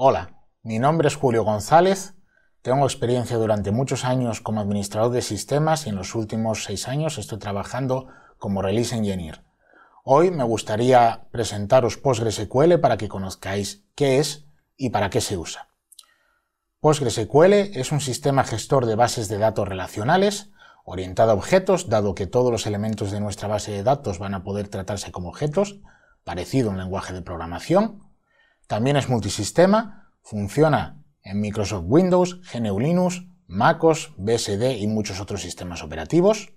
Hola, mi nombre es Julio González, tengo experiencia durante muchos años como administrador de sistemas y en los últimos seis años estoy trabajando como Release Engineer. Hoy me gustaría presentaros PostgreSQL para que conozcáis qué es y para qué se usa. PostgreSQL es un sistema gestor de bases de datos relacionales orientado a objetos, dado que todos los elementos de nuestra base de datos van a poder tratarse como objetos, parecido a un lenguaje de programación, también es multisistema, funciona en Microsoft Windows, GNU Linux, MacOS, BSD y muchos otros sistemas operativos.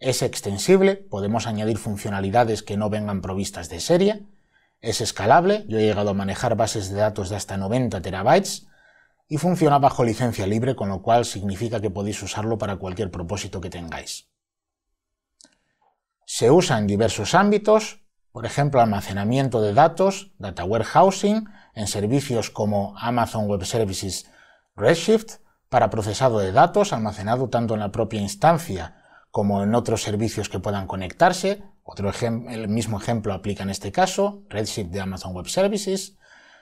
Es extensible, podemos añadir funcionalidades que no vengan provistas de serie. Es escalable, yo he llegado a manejar bases de datos de hasta 90 terabytes y funciona bajo licencia libre, con lo cual significa que podéis usarlo para cualquier propósito que tengáis. Se usa en diversos ámbitos, por ejemplo, almacenamiento de datos, data warehousing, en servicios como Amazon Web Services Redshift, para procesado de datos almacenado tanto en la propia instancia como en otros servicios que puedan conectarse. Otro el mismo ejemplo aplica en este caso, Redshift de Amazon Web Services.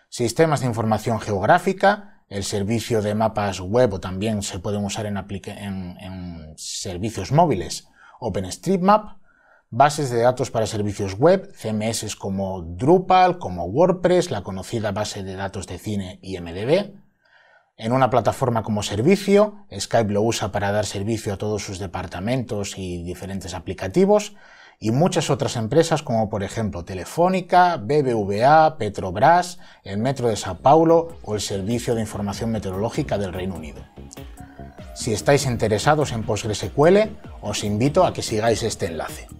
Sistemas de información geográfica, el servicio de mapas web o también se pueden usar en servicios móviles, OpenStreetMap bases de datos para servicios web, CMS como Drupal, como WordPress, la conocida base de datos de cine IMDB. En una plataforma como servicio, Skype lo usa para dar servicio a todos sus departamentos y diferentes aplicativos, y muchas otras empresas como por ejemplo Telefónica, BBVA, Petrobras, el Metro de Sao Paulo o el Servicio de Información Meteorológica del Reino Unido. Si estáis interesados en PostgreSQL, os invito a que sigáis este enlace.